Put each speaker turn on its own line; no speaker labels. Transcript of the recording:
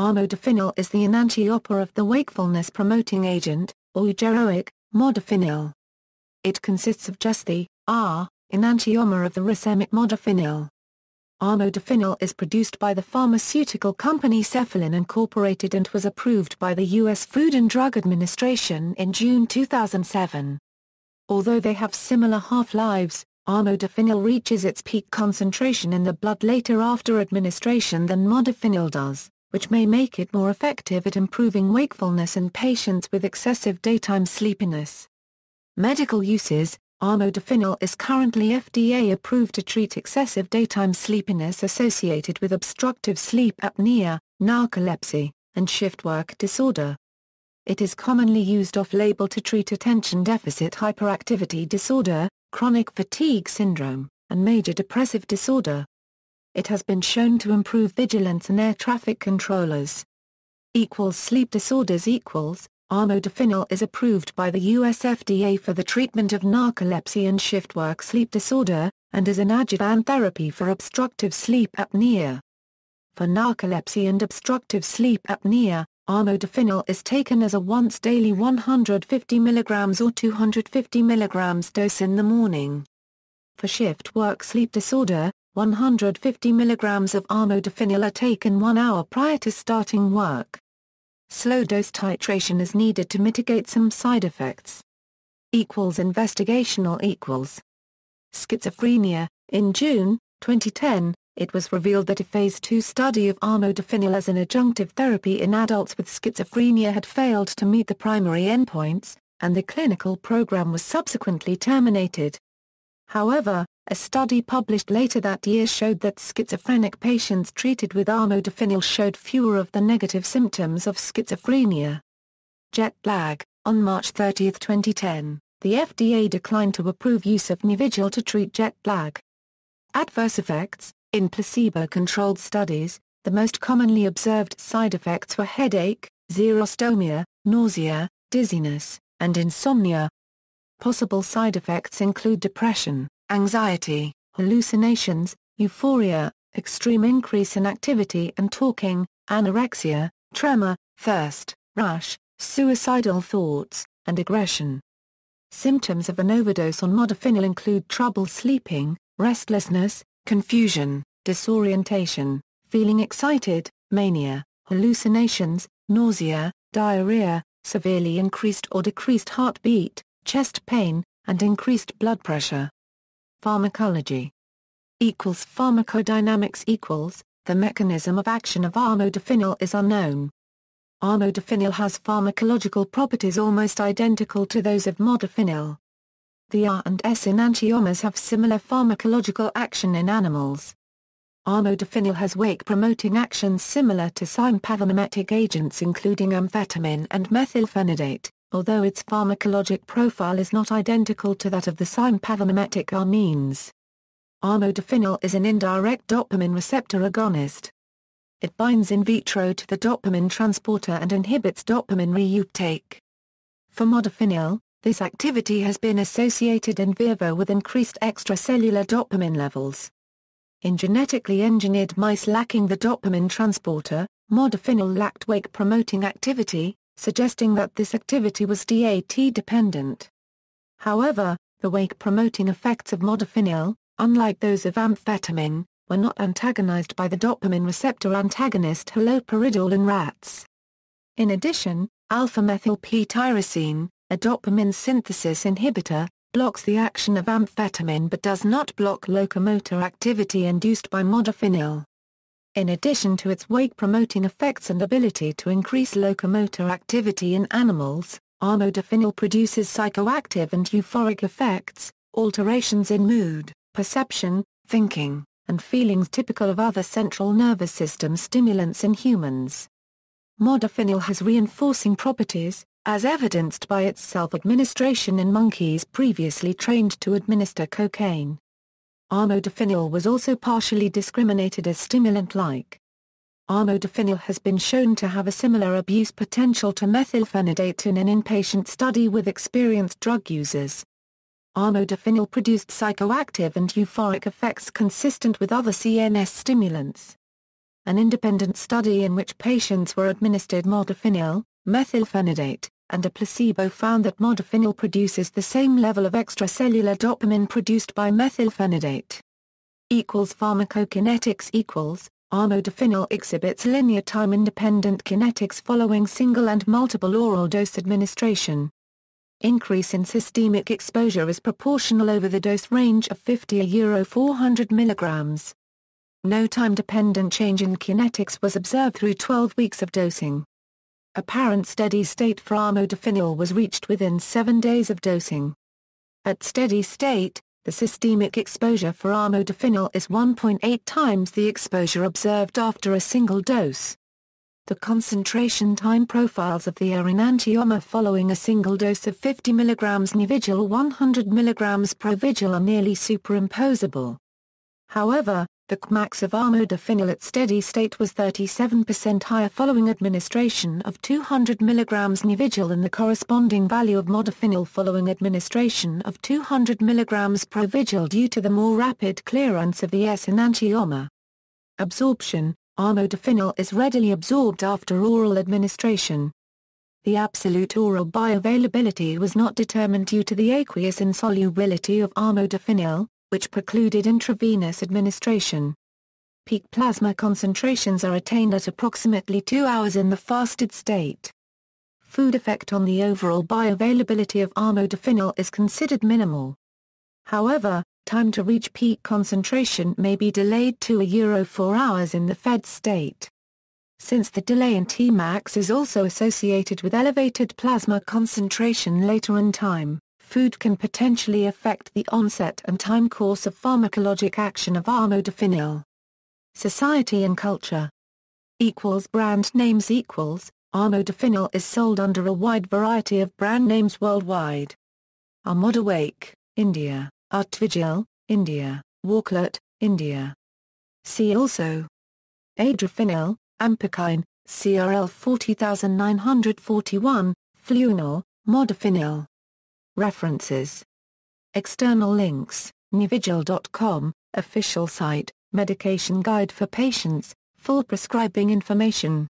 Armodafinil is the enantiomer of the wakefulness-promoting agent, or eugeroic, modafinil. It consists of just the R ah, enantiomer of the racemic modafinil. Armodafinil is produced by the pharmaceutical company Cephalin Incorporated and was approved by the U.S. Food and Drug Administration in June 2007. Although they have similar half-lives, armodafinil reaches its peak concentration in the blood later after administration than modafinil does which may make it more effective at improving wakefulness in patients with excessive daytime sleepiness. Medical uses Armodafinil is currently FDA approved to treat excessive daytime sleepiness associated with obstructive sleep apnea, narcolepsy, and shift work disorder. It is commonly used off-label to treat attention deficit hyperactivity disorder, chronic fatigue syndrome, and major depressive disorder it has been shown to improve vigilance in air traffic controllers. Equals sleep disorders equals, armodafinil is approved by the US FDA for the treatment of narcolepsy and shift work sleep disorder, and is an adjuvant therapy for obstructive sleep apnea. For narcolepsy and obstructive sleep apnea, armodafinil is taken as a once-daily 150 mg or 250 mg dose in the morning. For shift work sleep disorder, 150 mg of armodafinil are taken one hour prior to starting work. Slow dose titration is needed to mitigate some side effects. Equals investigational equals. Schizophrenia. In June 2010, it was revealed that a Phase 2 study of armodafinil as an adjunctive therapy in adults with schizophrenia had failed to meet the primary endpoints, and the clinical program was subsequently terminated. However, a study published later that year showed that schizophrenic patients treated with armodafinil showed fewer of the negative symptoms of schizophrenia. Jet lag. On March 30, 2010, the FDA declined to approve use of Nivigil to treat jet lag. Adverse effects. In placebo-controlled studies, the most commonly observed side effects were headache, xerostomia, nausea, dizziness, and insomnia. Possible side effects include depression, anxiety, hallucinations, euphoria, extreme increase in activity and talking, anorexia, tremor, thirst, rash, suicidal thoughts, and aggression. Symptoms of an overdose on modafinil include trouble sleeping, restlessness, confusion, disorientation, feeling excited, mania, hallucinations, nausea, diarrhea, severely increased or decreased heartbeat, chest pain, and increased blood pressure. Pharmacology equals pharmacodynamics equals the mechanism of action of armodafinil is unknown. Armodafinil has pharmacological properties almost identical to those of modafinil. The R and S enantiomers have similar pharmacological action in animals. Armodafinil has wake-promoting actions similar to sympathomimetic agents including amphetamine and methylphenidate although its pharmacologic profile is not identical to that of the sympathomimetic amines. Armodafinil is an indirect dopamine receptor agonist. It binds in vitro to the dopamine transporter and inhibits dopamine reuptake. For modafinil, this activity has been associated in vivo with increased extracellular dopamine levels. In genetically engineered mice lacking the dopamine transporter, modafinil lacked wake-promoting activity, suggesting that this activity was DAT-dependent. However, the wake-promoting effects of modafinil, unlike those of amphetamine, were not antagonized by the dopamine receptor antagonist haloperidol in rats. In addition, alpha methyl p tyrosine a dopamine synthesis inhibitor, blocks the action of amphetamine but does not block locomotor activity induced by modafinil. In addition to its wake-promoting effects and ability to increase locomotor activity in animals, armodafinil produces psychoactive and euphoric effects, alterations in mood, perception, thinking, and feelings typical of other central nervous system stimulants in humans. Modafinil has reinforcing properties, as evidenced by its self-administration in monkeys previously trained to administer cocaine. Armodafinil was also partially discriminated as stimulant-like. Armodafinil has been shown to have a similar abuse potential to methylphenidate in an inpatient study with experienced drug users. Armodafinil produced psychoactive and euphoric effects consistent with other CNS stimulants. An independent study in which patients were administered modafinil, methylphenidate, and a placebo found that modafinil produces the same level of extracellular dopamine produced by methylphenidate. Equals pharmacokinetics equals, armodafinil exhibits linear time-independent kinetics following single and multiple oral dose administration. Increase in systemic exposure is proportional over the dose range of 50 a euro 400 milligrams. No time-dependent change in kinetics was observed through 12 weeks of dosing. Apparent steady state for amodafinil was reached within seven days of dosing. At steady state, the systemic exposure for amodafinil is 1.8 times the exposure observed after a single dose. The concentration time profiles of the arenantioma following a single dose of 50 mg Nivigil 100 mg Provigil are nearly superimposable. However, the max of armodafinil at steady state was 37% higher following administration of 200 mg Nivigil and the corresponding value of modafinil following administration of 200 mg Provigil due to the more rapid clearance of the S enantiomer. Absorption Armodafinil is readily absorbed after oral administration. The absolute oral bioavailability was not determined due to the aqueous insolubility of armodafinil, which precluded intravenous administration. Peak plasma concentrations are attained at approximately 2 hours in the fasted state. Food effect on the overall bioavailability of armodafinil is considered minimal. However, time to reach peak concentration may be delayed to a euro 4 hours in the fed state. Since the delay in Tmax is also associated with elevated plasma concentration later in time, food can potentially affect the onset and time course of pharmacologic action of armodafinil. Society and culture equals brand names equals armodafinil is sold under a wide variety of brand names worldwide. Armodawake, India, Artvigil, India, Walklet, India. See also Adrafinil, Ampicine, CRL 40941, flunol, Modafinil. References External links, nivigil.com, official site, medication guide for patients, full prescribing information.